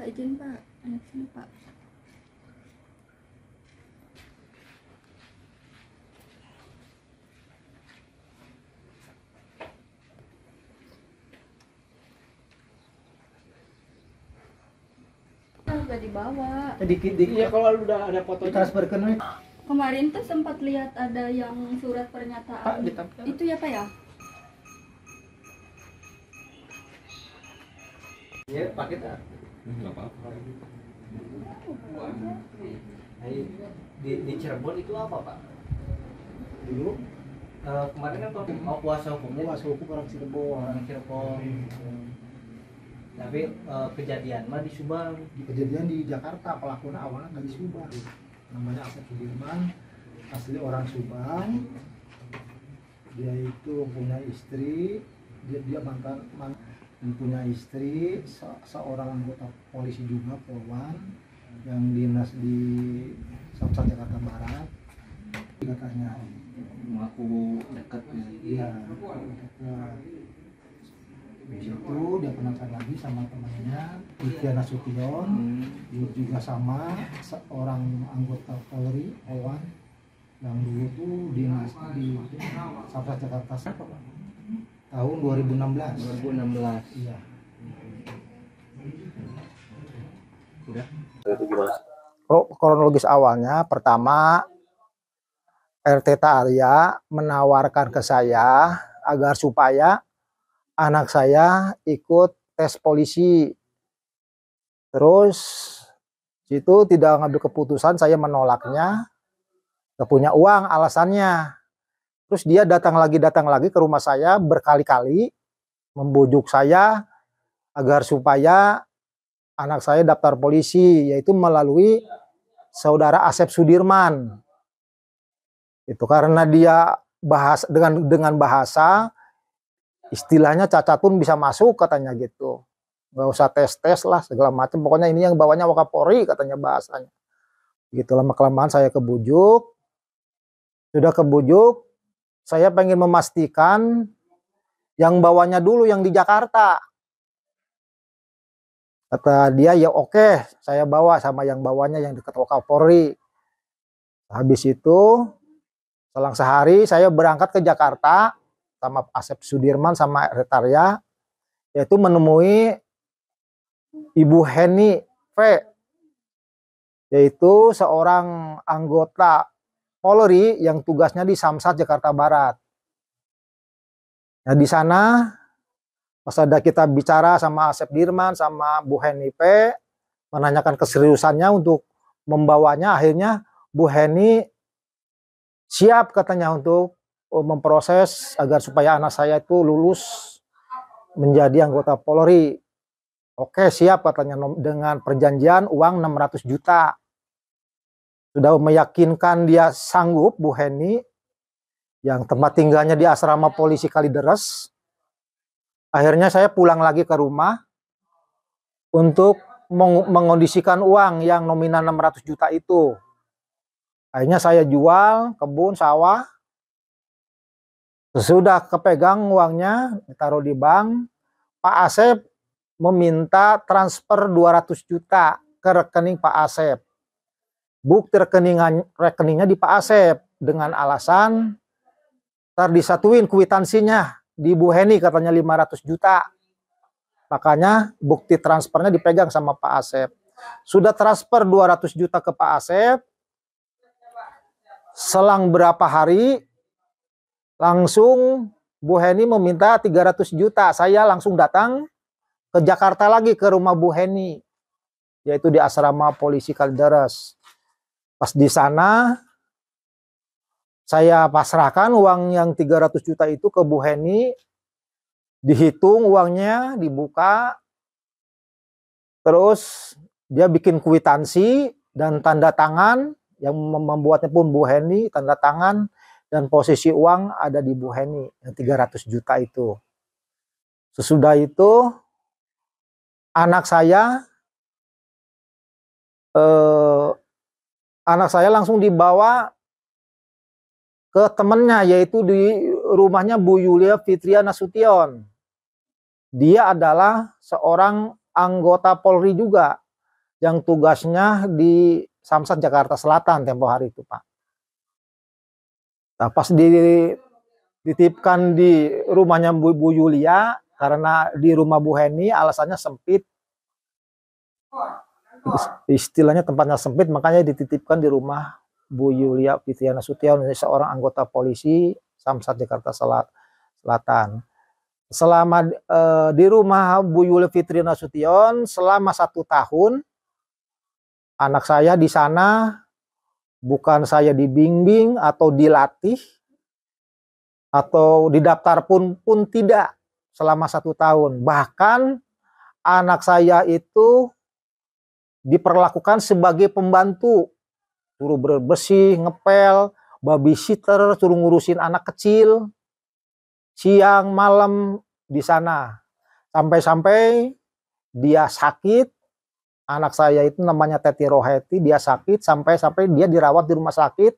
pak izin pak anak sini pak nggak dibawa. Dikit dikit. Iya kalau udah ada foto transfer ke Kemarin tuh sempat lihat ada yang surat pernyataan. Pak, Itu ya Pak ya? Iya, pakai tak nggak apa-apa di, di Cirebon itu apa pak dulu uh, kemarin kan oh, pak mau kuasa hukumnya kuasa hukum orang Cirebon orang Cirebon hmm. tapi uh, kejadian mah di Subang di kejadian di Jakarta pelakunya awalnya nggak di Subang namanya Asep Sudirman asli orang Subang dia itu punya istri dia dia mantan mantan punya istri se seorang anggota polisi juga polwan yang dinas di Samsat Jakarta Barat katanya mengaku dekat ya? iya di situ dia kenalkan lagi sama temannya Ikhya Nasution hmm. juga sama seorang anggota Polri Polwan yang dulu tuh dinas di Samsat Jakarta Barat tahun 2016 2016 iya oh kronologis awalnya pertama RT Taria menawarkan ke saya agar supaya anak saya ikut tes polisi. Terus itu tidak ngambil keputusan, saya menolaknya. Gak punya uang alasannya. Terus dia datang lagi datang lagi ke rumah saya berkali-kali membujuk saya agar supaya anak saya daftar polisi yaitu melalui saudara Asep Sudirman. Itu karena dia bahas dengan dengan bahasa istilahnya cacat pun bisa masuk katanya gitu. Gak usah tes-tes lah segala macam. Pokoknya ini yang bawanya wakapori katanya bahasanya. Gitu lama kelamaan saya kebujuk. Sudah kebujuk saya pengen memastikan yang bawahnya dulu yang di Jakarta. Kata dia, ya oke, saya bawa sama yang bawahnya yang dekat Wakapolri. Habis itu, selang sehari saya berangkat ke Jakarta sama Asep Sudirman sama Retaria, yaitu menemui Ibu Heni V, yaitu seorang anggota Polri yang tugasnya di Samsat Jakarta Barat. Nah di sana pas ada kita bicara sama Asep Dirman sama Bu Heni P menanyakan keseriusannya untuk membawanya akhirnya Bu Heni siap katanya untuk oh, memproses agar supaya anak saya itu lulus menjadi anggota Polri. Oke, siap katanya dengan perjanjian uang 600 juta sudah meyakinkan dia sanggup Bu Heni yang tempat tinggalnya di asrama polisi Kalideres. Akhirnya saya pulang lagi ke rumah untuk meng mengondisikan uang yang nominal 600 juta itu. Akhirnya saya jual kebun, sawah. sudah kepegang uangnya, ditaruh di bank, Pak Asep meminta transfer 200 juta ke rekening Pak Asep bukti rekeningan, rekeningnya di Pak Asep dengan alasan ntar disatuin kwitansinya di Bu Heni katanya 500 juta. Makanya bukti transfernya dipegang sama Pak Asep. Sudah transfer 200 juta ke Pak Asep. Selang berapa hari langsung Bu Heni meminta 300 juta. Saya langsung datang ke Jakarta lagi ke rumah Bu Heni yaitu di asrama polisi Kalideres. Pas di sana saya pasrahkan uang yang 300 juta itu ke Bu Heni. Dihitung uangnya, dibuka. Terus dia bikin kuitansi dan tanda tangan yang membuatnya pun Bu Heni, tanda tangan dan posisi uang ada di Bu Heni yang 300 juta itu. Sesudah itu anak saya eh, anak saya langsung dibawa ke temennya yaitu di rumahnya Bu Yulia Fitria Nasution. Dia adalah seorang anggota Polri juga yang tugasnya di Samsat Jakarta Selatan tempo hari itu Pak. Nah, pas dititipkan di rumahnya Bu, Bu Yulia karena di rumah Bu Heni alasannya sempit istilahnya tempatnya sempit makanya dititipkan di rumah Bu Yulia Fitriana Sution seorang anggota polisi Samsat Jakarta Selatan. Selama eh, di rumah Bu Yulia Fitriana Sution selama satu tahun anak saya di sana bukan saya dibimbing atau dilatih atau didaftar pun pun tidak selama satu tahun bahkan anak saya itu diperlakukan sebagai pembantu. Suruh berbersih, ngepel, babysitter, suruh ngurusin anak kecil. Siang, malam di sana. Sampai-sampai dia sakit, anak saya itu namanya Teti Roheti, dia sakit sampai-sampai dia dirawat di rumah sakit.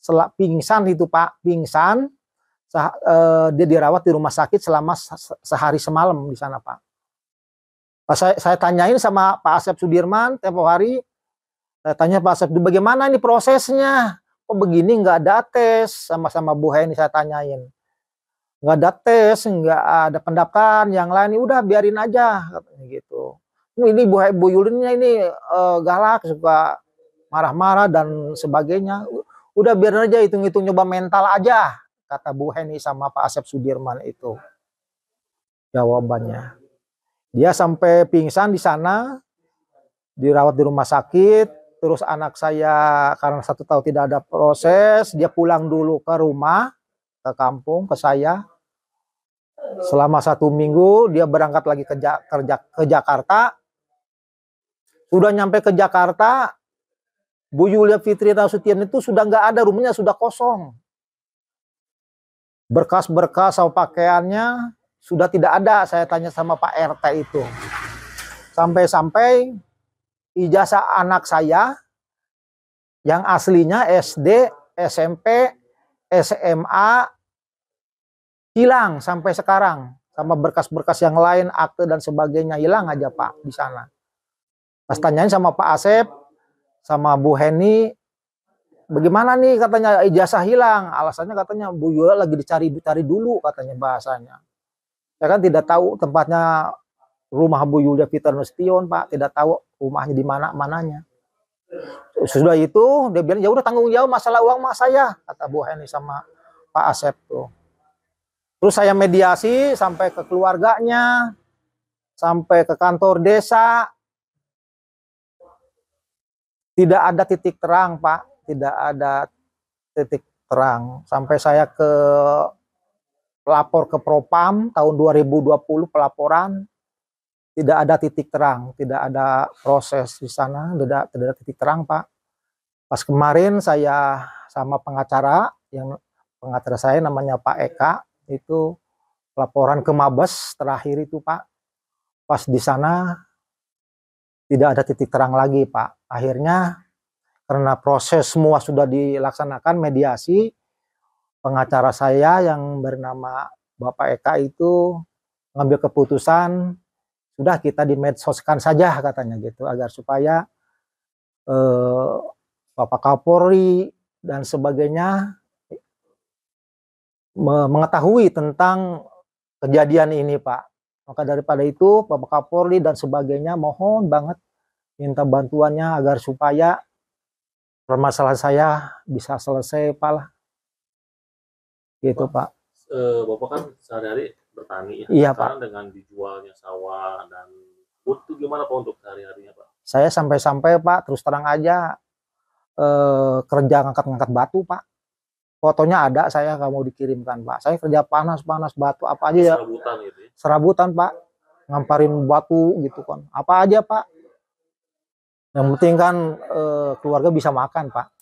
Setelah pingsan itu Pak, pingsan, eh, dia dirawat di rumah sakit selama sehari semalam di sana Pak saya, saya tanyain sama Pak Asep Sudirman tempo hari, saya tanya Pak Asep, bagaimana ini prosesnya? Kok begini nggak ada tes? Sama-sama Bu Heni saya tanyain. Nggak ada tes, nggak ada pendaftaran, yang lain udah biarin aja katanya gitu. Ini Bu, Bu Yulinnya ini uh, galak, suka marah-marah dan sebagainya. Udah biarin aja hitung-hitung nyoba mental aja, kata Bu Heni sama Pak Asep Sudirman itu jawabannya. Dia sampai pingsan di sana, dirawat di rumah sakit, terus anak saya karena satu tahun tidak ada proses, dia pulang dulu ke rumah, ke kampung, ke saya. Selama satu minggu dia berangkat lagi ke, ja kerja ke Jakarta. Sudah nyampe ke Jakarta, Bu Yulia Fitri Nasution itu sudah nggak ada rumahnya, sudah kosong. Berkas-berkas sama pakaiannya sudah tidak ada saya tanya sama Pak RT itu. Sampai-sampai ijazah anak saya yang aslinya SD, SMP, SMA hilang sampai sekarang sama berkas-berkas yang lain, akte dan sebagainya hilang aja Pak di sana. Pas tanyain sama Pak Asep, sama Bu Heni, bagaimana nih katanya ijazah hilang? Alasannya katanya Bu Yola lagi dicari-cari dulu katanya bahasanya. Saya kan tidak tahu tempatnya rumah Bu Yulia Peter Nustion, Pak. Tidak tahu rumahnya di mana mananya. Sudah itu dia bilang ya udah tanggung jawab masalah uang mas saya kata Bu Heni sama Pak Asep tuh. Terus saya mediasi sampai ke keluarganya, sampai ke kantor desa. Tidak ada titik terang, Pak. Tidak ada titik terang. Sampai saya ke lapor ke Propam tahun 2020 pelaporan tidak ada titik terang, tidak ada proses di sana, tidak, tidak ada titik terang Pak. Pas kemarin saya sama pengacara yang pengacara saya namanya Pak Eka itu laporan ke Mabes terakhir itu Pak. Pas di sana tidak ada titik terang lagi Pak. Akhirnya karena proses semua sudah dilaksanakan mediasi, pengacara saya yang bernama Bapak Eka itu ngambil keputusan sudah kita dimedsoskan saja katanya gitu agar supaya eh, Bapak Kapolri dan sebagainya mengetahui tentang kejadian ini Pak. Maka daripada itu Bapak Kapolri dan sebagainya mohon banget minta bantuannya agar supaya permasalahan saya bisa selesai Pak lah gitu Pak. Eh, Bapak kan sehari-hari bertani ya. Iya Pak. Dengan dijualnya sawah dan butuh gimana Pak untuk sehari-harinya Pak? Saya sampai-sampai Pak terus terang aja eh, kerja ngangkat-ngangkat batu Pak. Fotonya ada, saya nggak mau dikirimkan Pak. Saya kerja panas-panas batu apa aja ya. Serabutan gitu. Ya? Serabutan Pak, ngamparin batu gitu kan. Apa aja Pak. Yang penting kan eh, keluarga bisa makan Pak.